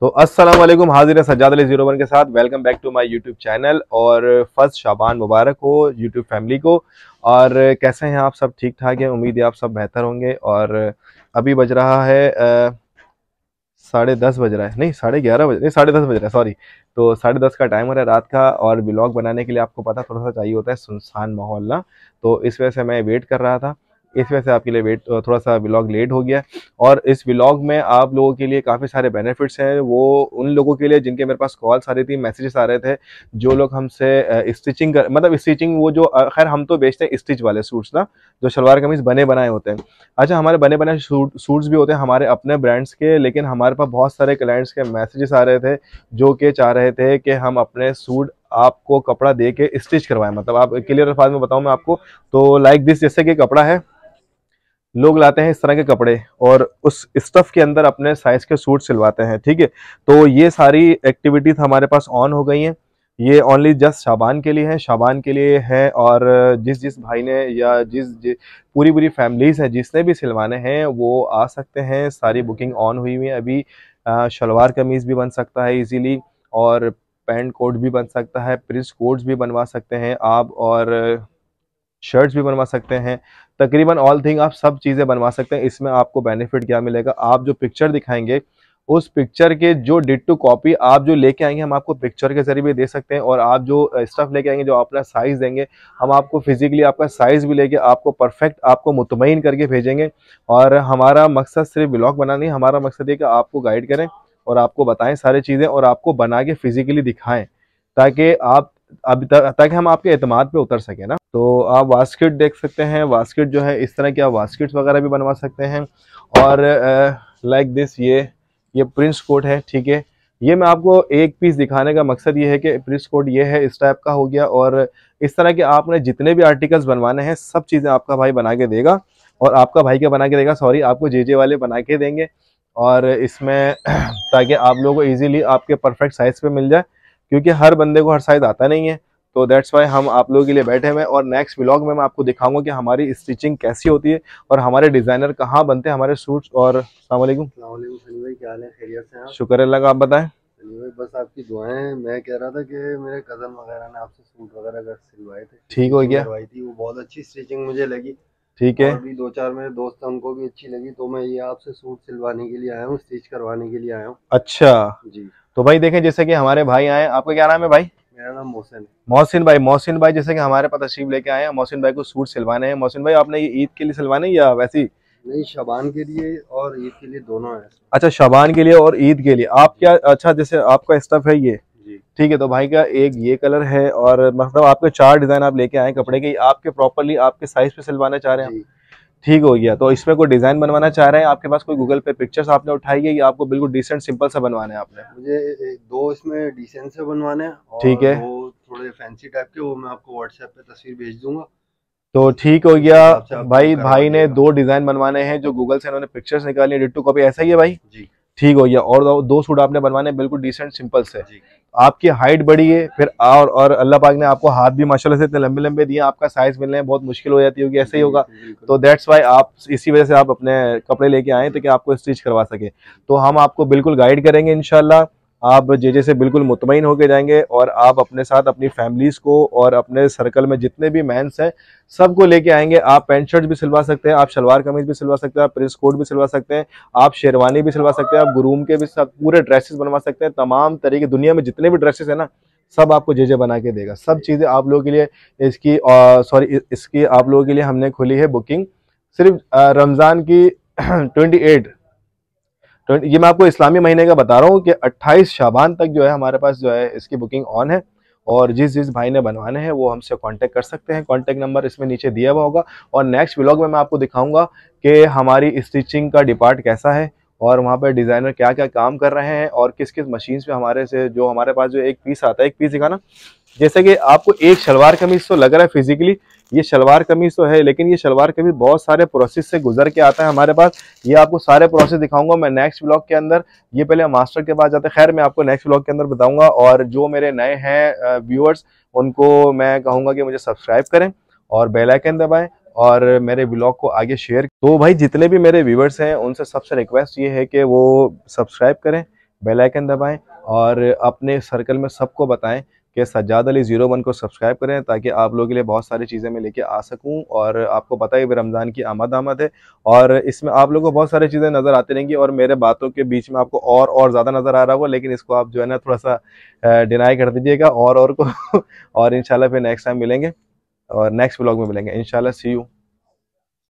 तो अस्सलाम वालेकुम हाजिर है सज्जाद अली जीरो वन के साथ welcome back to my YouTube channel और फर्स्ट शाबान मुबारक हो यूट्यूब फैमिली को और कैसे हैं आप सब ठीक ठाक हैं उम्मीद है आप सब बेहतर होंगे और अभी बज रहा है साढ़े दस बज रहा है नहीं साढ़े ग्यारह बज नहीं साढ़े दस बज रहा है सॉरी तो साढ़े दस का टाइम हो रहा है रात का और ब्लॉग बनाने के लिए आपको पता थोड़ा सा चाहिए होता है सुनसान माहौल ना तो इस वजह से मैं वेट कर रहा था इस वजह से आपके लिए वेट थोड़ा सा ब्लॉग लेट हो गया और इस व्लॉग में आप लोगों के लिए काफ़ी सारे बेनिफिट्स हैं वो उन लोगों के लिए जिनके मेरे पास कॉल्स आ रही थी मैसेजेस आ रहे थे जो लोग हमसे स्टिचिंग कर मतलब स्टिचिंग वो जो खैर हम तो बेचते हैं स्टिच वाले सूट्स ना जो शलवार कमीज बने बनाए होते हैं अच्छा हमारे बने बनाए सूट सूट्स भी होते हैं हमारे अपने ब्रांड्स के लेकिन हमारे पास बहुत सारे क्लाइंट्स के मैसेजेस आ रहे थे जो कि चाह रहे थे कि हम अपने सूट आपको कपड़ा दे के स्टिच करवाएं मतलब आप क्लियर अल्फाज में बताऊं मैं आपको तो लाइक दिस जैसे कि कपड़ा है लोग लाते हैं इस तरह के कपड़े और उस स्टफ़ के अंदर अपने साइज़ के सूट सिलवाते हैं ठीक है तो ये सारी एक्टिविटीज़ हमारे पास ऑन हो गई हैं ये ओनली जस्ट शाबान के लिए है शाबान के लिए है और जिस जिस भाई ने या जिस, जिस पूरी पूरी फैमिलीज़ हैं जिसने भी सिलवाने हैं वो आ सकते हैं सारी बुकिंग ऑन हुई हुई है अभी शलवार कमीज़ भी बन सकता है इजीली और पैंट कोट भी बन सकता है प्रिंस कोट्स भी बनवा सकते हैं आप और शर्ट्स भी बनवा सकते हैं तकरीबन ऑल थिंग आप सब चीज़ें बनवा सकते हैं इसमें आपको बेनिफिट क्या मिलेगा आप जो पिक्चर दिखाएंगे उस पिक्चर के जो डिट टू कॉपी आप जो लेके आएंगे हम आपको पिक्चर के जरिए भी दे सकते हैं और आप जो स्टफ़ लेके आएंगे जो अपना साइज़ देंगे हम आपको फिज़िकली आपका साइज़ भी लेके आपको परफेक्ट आपको मुतमिन करके भेजेंगे और हमारा मकसद सिर्फ ब्लॉग बनाना नहीं हमारा मकसद ये कि आपको गाइड करें और आपको बताएं सारी चीज़ें और आपको बना के फिज़िकली दिखाएं ताकि आप अब तक ताकि हम आपके अतमाद पे उतर सकें ना तो आप वास्किट देख सकते हैं वास्किट जो है इस तरह की आप वास्किट वगैरह भी बनवा सकते हैं और लाइक दिस ये ये प्रिंस कोट है ठीक है ये मैं आपको एक पीस दिखाने का मकसद ये है कि प्रिंस कोट ये है इस टाइप का हो गया और इस तरह के आपने जितने भी आर्टिकल्स बनवाने हैं सब चीज़ें आपका भाई बना के देगा और आपका भाई के बना के देगा सॉरी आपको जे जे वाले बना के देंगे और इसमें ताकि आप लोगों को ईजिली आपके परफेक्ट साइज़ पे मिल जाए क्योंकि हर बंदे को हर साइज आता नहीं है तो दैट्स वाई हम आप लोगों के लिए बैठे हुए और नेक्स्ट ब्लॉग में मैं आपको दिखाऊंगा कि हमारी स्टिचिंग कैसी होती है और हमारे डिज़ाइनर कहाँ बनते हैं हमारे सूट्स और क्या हाल है खैरियत से शुक्र अल्लाह आप बताएं बस आपकी दुआएं मैं कह रहा था कि मेरे कज़न वगैरह ने आपसे सूट वगैरह अगर सिलवाए थे ठीक हो गया सिलवाई थी वो बहुत अच्छी स्टिचिंग मुझे लगी ठीक है अभी दो चार मेरे दोस्त उनको भी अच्छी लगी तो मैं ये आपसे सूट सिलवाने के लिए आया हूँ स्टिच करवाने के लिए आया हूँ अच्छा जी तो भाई देखें जैसे कि हमारे भाई आए आपका क्या नाम है भाई मेरा नाम मोहसिन मोहसिन भाई मोहसिन भाई जैसे कि हमारे पास तशरीफ लेके आए हैं मोहसिन भाई को सूट सिलवाने हैं मोहसिन भाई आपने ये ईद के लिए सिलवाने या वैसे नहीं शबान के लिए और ईद के लिए दोनों है अच्छा शबान के लिए और ईद के लिए आप क्या अच्छा जैसे आपका स्टफ है ये ठीक है तो भाई का एक ये कलर है और मतलब आपके चार डिजाइन आप लेके आए कपड़े के आपके प्रॉपरली आपके साइज पे सिलवाना चाह रहे हैं ठीक हो गया तो इस पर कोई डिज़ाइन बनवाना चाह रहे हैं आपके पास कोई गूगल पे पिक्चर्स आपने उठाई है या आपको बिल्कुल डिसेंट सिंपल सा बनवाना है आपने मुझे दो इसमें डिसेंट से बनवाने हैं ठीक है वो थोड़े फैंसी टाइप के वो मैं आपको व्हाट्सएप पे तस्वीर भेज दूंगा तो ठीक हो गया भाई भाई ने दो डिज़ाइन बनवाने हैं जो गूगल से इन्होंने पिक्चर्स निकाली डिट्टू कॉपी ऐसा ही है भाई जी ठीक हो गया और दो सूट आपने बनवाने बिल्कुल डिसेंट सिंपल से आपकी हाइट बढ़ी है फिर और और अल्लाह पाक ने आपको हाथ भी माशाल्लाह से इतने लंबे लंबे दिए आपका साइज मिलने बहुत मुश्किल हो जाती होगी ऐसे ही होगा तो दैट्स वाई आप इसी वजह से आप अपने कपड़े लेके आए तो आपको स्टिच करवा सके तो हम आपको बिल्कुल गाइड करेंगे इनशाला आप जे से बिल्कुल मुतमिन होकर जाएंगे और आप अपने साथ अपनी फैमिलीज़ को और अपने सर्कल में जितने भी मैंस हैं सबको लेके आएंगे आप पैंट शर्ट भी सिलवा सकते हैं आप शलवार कमीज भी सिलवा सकते हैं आप प्रिंस कोट भी सिलवा सकते हैं आप शेरवानी भी सिलवा सकते हैं आप गुरूम के भी पूरे ड्रेसेस बनवा सकते हैं तमाम तरीके दुनिया में जितने भी ड्रेसेस हैं ना सब आपको जे जे बना के देगा सब चीज़ें आप लोगों के लिए इसकी सॉरी इसकी आप लोगों के लिए हमने खोली है बुकिंग सिर्फ रमज़ान की ट्वेंटी एट तो ये मैं आपको इस्लामी महीने का बता रहा हूँ कि 28 शाबान तक जो है हमारे पास जो है इसकी बुकिंग ऑन है और जिस जिस भाई ने बनवाने हैं वो हमसे कांटेक्ट कर सकते हैं कांटेक्ट नंबर इसमें नीचे दिया हुआ होगा और नेक्स्ट व्लॉग में मैं आपको दिखाऊंगा कि हमारी स्टिचिंग का डिपार्ट कैसा है और वहाँ पर डिज़ाइनर क्या क्या काम कर रहे हैं और किस किस मशीन पर हमारे से जो हमारे पास जो एक पीस आता है एक पीस दिखाना जैसे कि आपको एक शलवार कमीज तो लग रहा है फिजिकली ये शलवार कमीज तो है लेकिन ये शलवार कमीज बहुत सारे प्रोसेस से गुजर के आता है हमारे पास ये आपको सारे प्रोसेस दिखाऊंगा मैं नेक्स्ट ब्लॉग के अंदर ये पहले मास्टर के पास जाते हैं खैर मैं आपको नेक्स्ट ब्लॉग के अंदर बताऊंगा और जो मेरे नए हैं व्यूअर्स उनको मैं कहूँगा कि मुझे सब्सक्राइब करें और बेलाइकन दबाएँ और मेरे ब्लॉग को आगे शेयर तो भाई जितने भी मेरे व्यूवर्स हैं उनसे सबसे रिक्वेस्ट ये है कि वो सब्सक्राइब करें बेल आइकन दबाएं और अपने सर्कल में सबको बताएं कि सज्जाद अली ज़ीरो वन को सब्सक्राइब करें ताकि आप लोगों के लिए बहुत सारी चीज़ें मैं लेके आ सकूं और आपको पता ही रमज़ान की आमद आमद है और इसमें आप लोगों को बहुत सारी चीज़ें नज़र आती रहेंगी और मेरे बातों के बीच में आपको और और ज़्यादा नज़र आ रहा होगा लेकिन इसको आप जो है ना थोड़ा सा डिनाई कर दीजिएगा और और को और इन फिर नेक्स्ट टाइम मिलेंगे और नेक्स्ट ब्लॉग में मिलेंगे इन सी यू